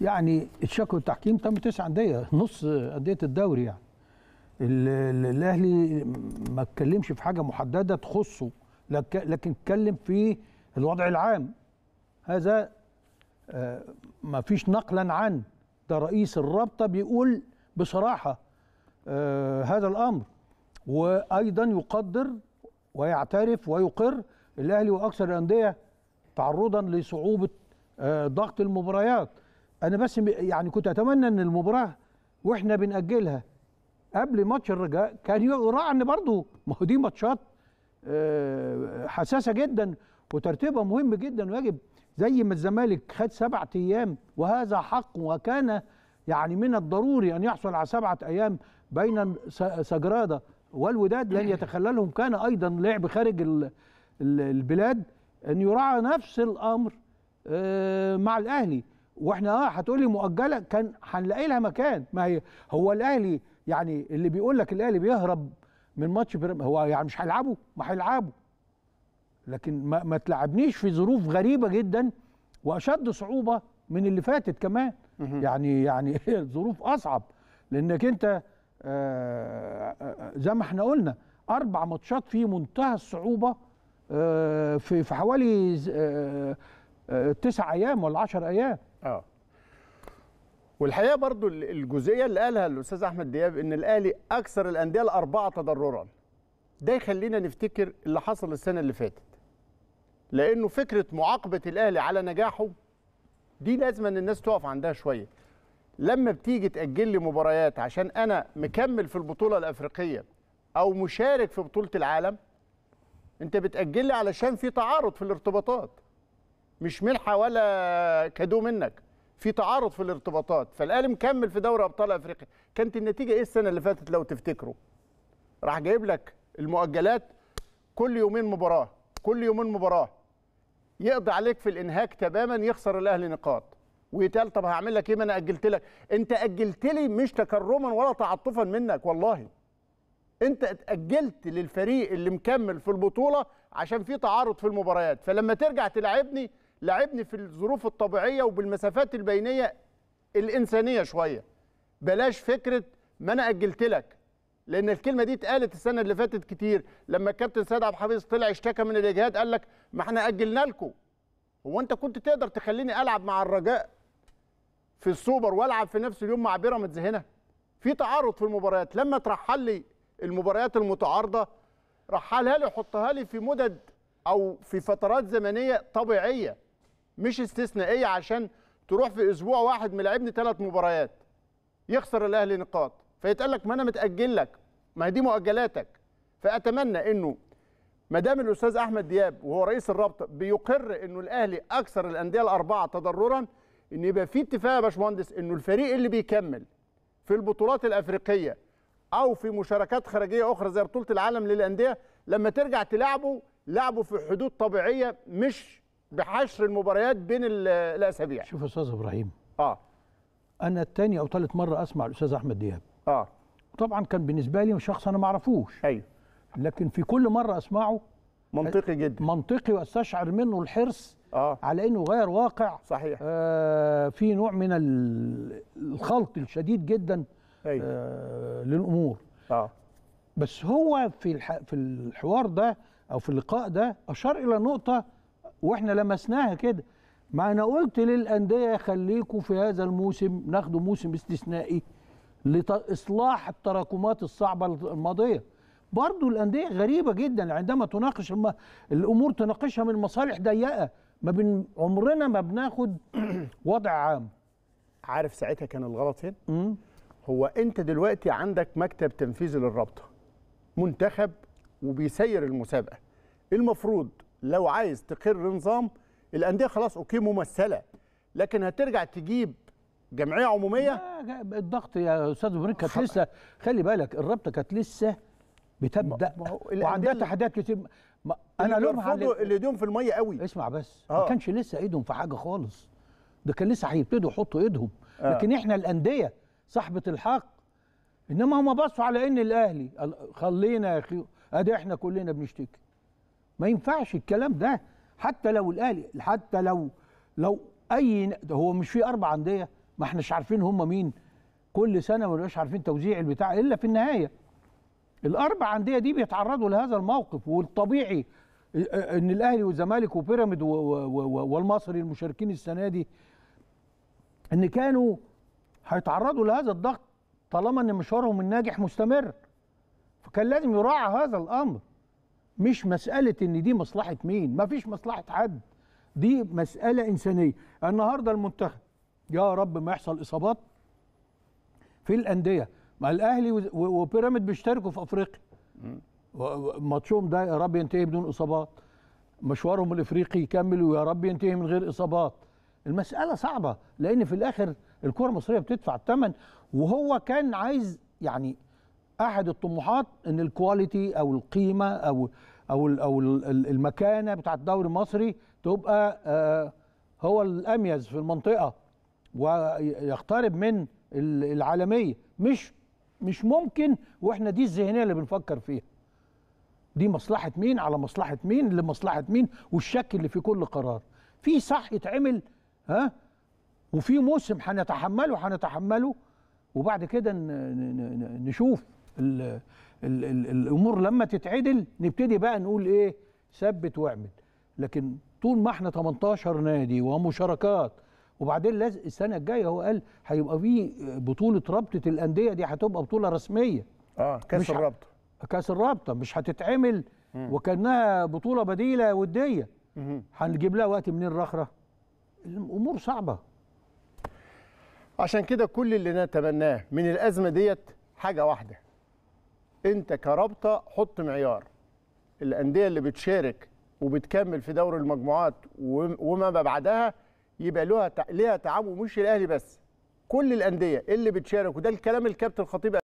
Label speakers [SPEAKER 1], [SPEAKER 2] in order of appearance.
[SPEAKER 1] يعني الشكوى التحكيم تم تسع انديه نص انديه الدوري يعني الاهلي ما اتكلمش في حاجه محدده تخصه لكن اتكلم في الوضع العام هذا آه، ما فيش نقلا عن ده رئيس الرابطه بيقول بصراحه آه، هذا الامر وايضا يقدر ويعترف ويقر الاهلي واكثر الانديه تعرضا لصعوبه آه، ضغط المباريات انا بس يعني كنت اتمنى ان المباراه واحنا بنأجلها قبل ماتش الرجاء كان يراعى ان برضه ما هو دي ماتشات آه، حساسه جدا وترتيبها مهم جدا ويجب زي ما الزمالك خد سبعة ايام وهذا حق وكان يعني من الضروري ان يحصل على سبعة ايام بين سجراده والوداد لن يتخللهم كان ايضا لعب خارج البلاد ان يراعى نفس الامر آه، مع الاهلي واحنا اه هتقولي مؤجله كان هنلاقي لها مكان ما هي هو الاهلي يعني اللي بيقول لك الاهلي بيهرب من ماتش هو يعني مش هيلعبه ما هيلعبه لكن ما, ما تلعبنيش في ظروف غريبه جدا واشد صعوبه من اللي فاتت كمان يعني يعني ظروف اصعب لانك انت آه، آه، زي ما احنا قلنا اربع ماتشات في منتهى الصعوبه آه، في في حوالي تسع ايام ولا 10 ايام اه
[SPEAKER 2] والحقيقه برضو الجزئيه اللي قالها الاستاذ احمد دياب ان الاهلي اكثر الانديه الاربعه تضررا ده يخلينا نفتكر اللي حصل السنه اللي فاتت لانه فكره معاقبه الاهلي على نجاحه دي لازم ان الناس تقف عندها شويه لما بتيجي تاجل لي مباريات عشان انا مكمل في البطوله الافريقيه او مشارك في بطوله العالم انت بتاجل لي علشان في تعارض في الارتباطات مش ملحه ولا كادو منك في تعارض في الارتباطات فالاهلي مكمل في دوري ابطال افريقيا كانت النتيجه ايه السنه اللي فاتت لو تفتكروا راح جايب لك المؤجلات كل يومين مباراه كل يومين مباراه يقضي عليك في الانهاك تماما يخسر الاهلي نقاط ويتقال طب هعمل لك ايه ما انا اجلت لك انت اجلت لي مش تكرما ولا تعاطفا منك والله انت اتاجلت للفريق اللي مكمل في البطوله عشان في تعارض في المباريات فلما ترجع تلعبني لعبني في الظروف الطبيعيه وبالمسافات البينيه الانسانيه شويه بلاش فكره ما انا اجلت لك لان الكلمه دي اتقالت السنه اللي فاتت كتير لما الكابتن سيد عبد الحفيظ طلع اشتكى من الاجهاد قال لك ما احنا اجلنا لكم هو انت كنت تقدر تخليني العب مع الرجاء في السوبر والعب في نفس اليوم مع بيراميدز هنا في تعارض في المباريات لما ترحل لي المباريات المتعارضه رحلها لي حطها لي في مدد او في فترات زمنيه طبيعيه مش استثنائيه عشان تروح في اسبوع واحد ملاعبني ثلاث مباريات يخسر الاهلي نقاط فيتقال لك ما انا متاجل لك ما هي دي مؤجلاتك فاتمنى انه ما دام الاستاذ احمد دياب وهو رئيس الرابطه بيقر انه الاهلي اكثر الانديه الاربعه تضررا ان يبقى في اتفاق يا باشمهندس انه الفريق اللي بيكمل في البطولات الافريقيه او في مشاركات خارجيه اخرى زي بطوله العالم للانديه لما ترجع تلعبه لعبه في حدود طبيعيه مش بحشر المباريات بين الاسابيع
[SPEAKER 1] شوف يا استاذ ابراهيم اه انا الثاني او ثالث مره اسمع الاستاذ احمد دياب اه طبعا كان بالنسبه لي شخص انا ما اعرفوش ايوه لكن في كل مره اسمعه منطقي جدا منطقي واستشعر منه الحرص آه. على انه غير واقع صحيح آه في نوع من الخلط الشديد جدا آه للامور آه. بس هو في في الحوار ده او في اللقاء ده اشار الى نقطه واحنا لمسناها كده ما انا قلت للانديه خليكم في هذا الموسم ناخده موسم استثنائي لاصلاح التراكمات الصعبه الماضيه برضه الانديه غريبه جدا عندما تناقش الامور تناقشها من مصالح ضيقه ما بن عمرنا ما بناخد وضع عام
[SPEAKER 2] عارف ساعتها كان الغلط فين هو انت دلوقتي عندك مكتب تنفيذي للرابطه منتخب وبيسير المسابقه المفروض لو عايز تقر نظام الانديه خلاص اوكي ممثله لكن هترجع تجيب
[SPEAKER 1] جمعيه عموميه الضغط يا استاذ ابراهيم كانت لسه خلي بالك الرابطه كانت لسه بتبدا وعندها تحديات كتير انا انا لومها اللي ايديهم في الميه قوي اسمع بس آه. ما كانش لسه ايدهم في حاجه خالص ده كان لسه هيبتدوا يحطوا ايدهم آه. لكن احنا الانديه صاحبه الحق انما هم بصوا على ان الاهلي خلينا يا اخي ادي احنا كلنا بنشتكي ما ينفعش الكلام ده حتى لو الاهلي حتى لو لو اي هو مش في اربع انديه ما احناش عارفين هم مين كل سنه ما بنبقاش عارفين توزيع البتاع الا في النهايه الاربع انديه دي بيتعرضوا لهذا الموقف والطبيعي آه، آه، ان الاهلي والزمالك وبيراميد والمصري المشاركين السنه دي ان كانوا هيتعرضوا لهذا الضغط طالما ان مشوارهم الناجح مستمر فكان لازم يراعى هذا الامر مش مساله ان دي مصلحه مين ما فيش مصلحه حد دي مساله انسانيه النهارده المنتخب يا رب ما يحصل اصابات في الانديه ما الاهلي وبيراميد بيشتركوا في افريقيا ماتشهم ده يا رب ينتهي بدون اصابات مشوارهم الافريقي يكمل ويا رب ينتهي من غير اصابات المساله صعبه لان في الاخر الكره المصريه بتدفع الثمن وهو كان عايز يعني احد الطموحات ان الكواليتي او القيمه او او او المكانه بتاعه الدوري المصري تبقى آه، هو الاميز في المنطقه ويقترب من العالميه مش مش ممكن واحنا دي الذهنيه اللي بنفكر فيها دي مصلحه مين على مصلحه مين لمصلحه مين والشك اللي في كل قرار في صح يتعمل ها وفي موسم هنتحمله هنتحمله وبعد كده نشوف ال ال ال الامور لما تتعدل نبتدي بقى نقول ايه ثبت واعمل لكن طول ما احنا 18 نادي ومشاركات وبعدين لازم السنه الجايه هو قال هيبقى في بطوله رابطه الانديه دي هتبقى بطوله رسميه اه كاس الرابطه كاس الرابطه مش هتتعمل وكانها بطوله بديله وديه هنجيب لها وقت منين رخره الامور صعبه
[SPEAKER 2] عشان كده كل اللي نتمناه من الازمه ديت حاجه واحده انت كرابطه حط معيار الانديه اللي بتشارك وبتكمل في دور المجموعات وما بعدها يبقى لها ليها تعامل مش الاهلي بس كل الانديه اللي بتشارك وده الكلام الكابتن الخطيب